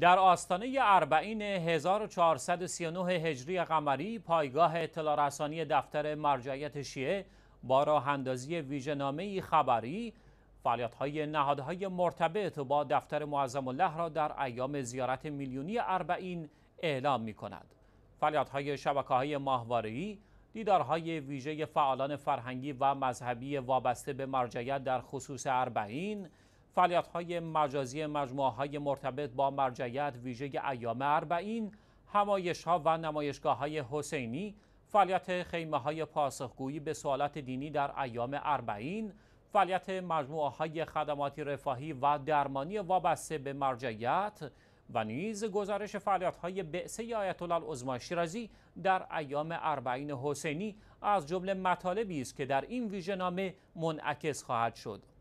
در آستانه اربعین 1439 هجری قمری پایگاه اطلاع رسانی دفتر مرجعیت شیعه با راه اندازی ویژنامه خبری فعالیت های نهادهای مرتبط با دفتر معظم الله را در ایام زیارت میلیونی اربعین اعلام می کند. فعالیت های شبکه های ماهواره‌ای، دیدارهای ویژه فعالان فرهنگی و مذهبی وابسته به مرجعیت در خصوص اربعین، فعالیت های مجازی مجموعه های مرتبط با مرجعیت ویژه ایام اربعین همایش ها و نمایشگاه های حسینی فعالیت خیمه های پاسخگویی به سوالات دینی در ایام اربعین فعالیت مجموعه های خدماتی رفاهی و درمانی وابسته به مرجعیت و نیز گزارش فعالیت های بعثه آیت الله عظما شیرازی در ایام اربعین حسینی از جمله مطالبی است که در این ویژه نامه منعکس خواهد شد